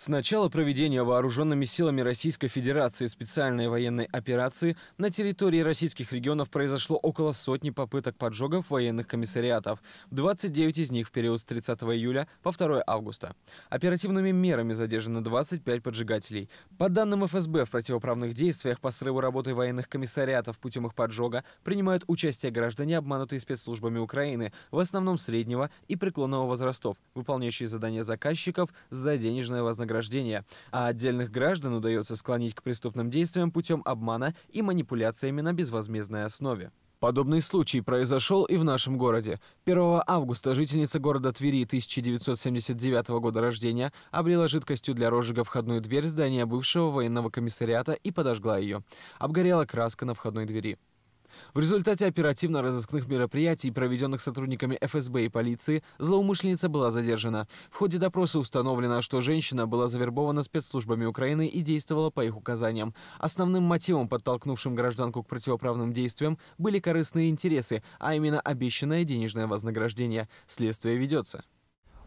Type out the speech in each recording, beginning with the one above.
С начала проведения вооруженными силами Российской Федерации специальной военной операции на территории российских регионов произошло около сотни попыток поджогов военных комиссариатов, 29 из них в период с 30 июля по 2 августа. Оперативными мерами задержано 25 поджигателей. По данным ФСБ, в противоправных действиях по срыву работы военных комиссариатов путем их поджога принимают участие граждане, обманутые спецслужбами Украины, в основном среднего и преклонного возрастов, выполняющие задания заказчиков за денежное вознаграждение вознаграждения, а отдельных граждан удается склонить к преступным действиям путем обмана и манипуляциями на безвозмездной основе. Подобный случай произошел и в нашем городе. 1 августа жительница города Твери 1979 года рождения облила жидкостью для розжига входную дверь здания бывшего военного комиссариата и подожгла ее. Обгорела краска на входной двери. В результате оперативно-розыскных мероприятий, проведенных сотрудниками ФСБ и полиции, злоумышленница была задержана. В ходе допроса установлено, что женщина была завербована спецслужбами Украины и действовала по их указаниям. Основным мотивом, подтолкнувшим гражданку к противоправным действиям, были корыстные интересы, а именно обещанное денежное вознаграждение. Следствие ведется.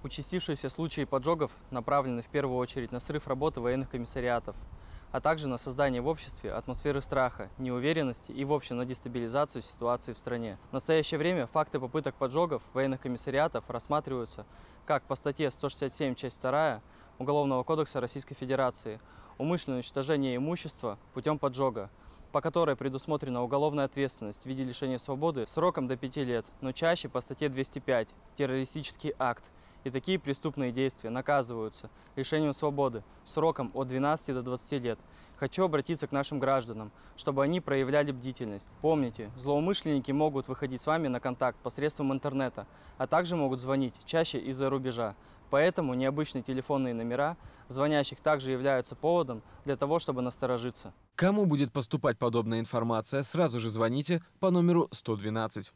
Участившиеся случаи поджогов направлены в первую очередь на срыв работы военных комиссариатов – а также на создание в обществе атмосферы страха, неуверенности и в общем на дестабилизацию ситуации в стране. В настоящее время факты попыток поджогов военных комиссариатов рассматриваются как по статье 167, часть 2 Уголовного кодекса Российской Федерации «Умышленное уничтожение имущества путем поджога», по которой предусмотрена уголовная ответственность в виде лишения свободы сроком до 5 лет, но чаще по статье 205 «Террористический акт». И такие преступные действия наказываются лишением свободы сроком от 12 до 20 лет. Хочу обратиться к нашим гражданам, чтобы они проявляли бдительность. Помните, злоумышленники могут выходить с вами на контакт посредством интернета, а также могут звонить чаще из-за рубежа. Поэтому необычные телефонные номера звонящих также являются поводом для того, чтобы насторожиться. Кому будет поступать подобная информация, сразу же звоните по номеру 112.